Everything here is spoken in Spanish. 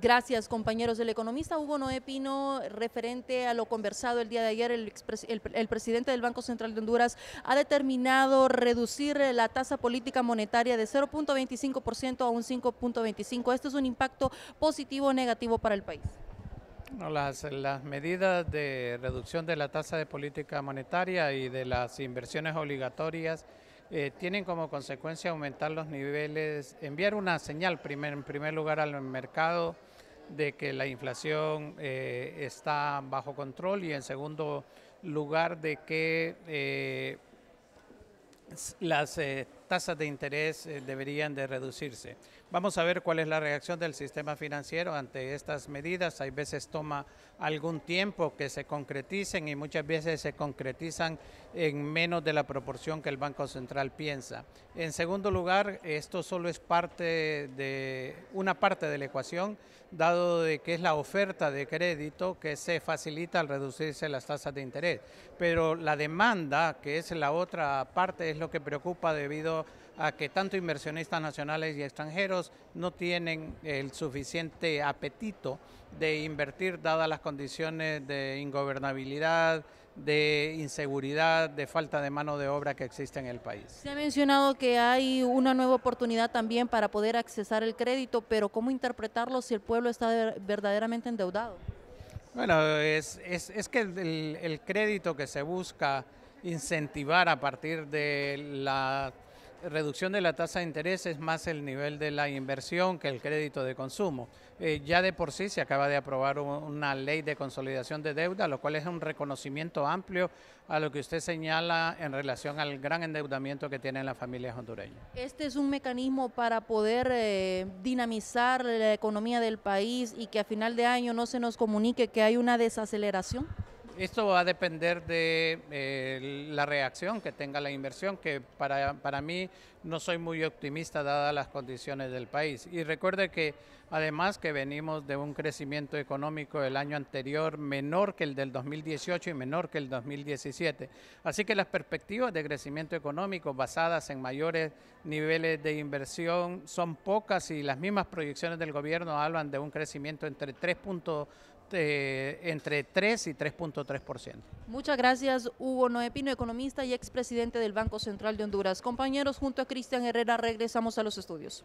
Gracias, compañeros. El economista Hugo Noé Pino, referente a lo conversado el día de ayer, el, presidente del Banco Central de Honduras ha determinado reducir la tasa política monetaria de 0.25% a un 5.25. ¿Esto es un impacto positivo o negativo para el país? las, las medidas de reducción de la tasa de política monetaria y de las inversiones obligatorias eh, tienen como consecuencia aumentar los niveles, enviar una señal primer, en primer lugar al mercado de que la inflación eh, está bajo control y en segundo lugar de que eh, las tasas de interés eh, deberían de reducirse. Vamos a ver cuál es la reacción del sistema financiero ante estas medidas. Hay veces toma algún tiempo que se concreticen y muchas veces se concretizan en menos de la proporción que el Banco Central piensa. En segundo lugar, esto solo es parte de una parte de la ecuación, dado de que es la oferta de crédito que se facilita al reducirse las tasas de interés, pero la demanda, que es la otra parte, es lo que preocupa debido a que tanto inversionistas nacionales y extranjeros no tienen el suficiente apetito de invertir dadas las condiciones de ingobernabilidad, de inseguridad, de falta de mano de obra que existe en el país. Se ha mencionado que hay una nueva oportunidad también para poder accesar el crédito, pero ¿cómo interpretarlo si el pueblo está verdaderamente endeudado? Bueno, es, que el crédito que se busca incentivar a partir de la reducción de la tasa de interés es más el nivel de la inversión que el crédito de consumo. Eh, ya de por sí se acaba de aprobar una ley de consolidación de deuda, lo cual es un reconocimiento amplio a lo que usted señala en relación al gran endeudamiento que tienen las familias hondureñas. Este es un mecanismo para poder eh, dinamizar la economía del país y que a final de año no se nos comunique que hay una desaceleración. Esto va a depender de eh, la reacción que tenga la inversión, que para, mí no soy muy optimista dadas las condiciones del país. Y recuerde que además que venimos de un crecimiento económico del año anterior menor que el del 2018 y menor que el 2017. Así que las perspectivas de crecimiento económico basadas en mayores niveles de inversión son pocas y las mismas proyecciones del gobierno hablan de un crecimiento entre 3. Eh, entre 3 y 3.3%. Muchas gracias, Hugo Noepino, economista y expresidente del Banco Central de Honduras. Compañeros, junto a Cristian Herrera regresamos a los estudios.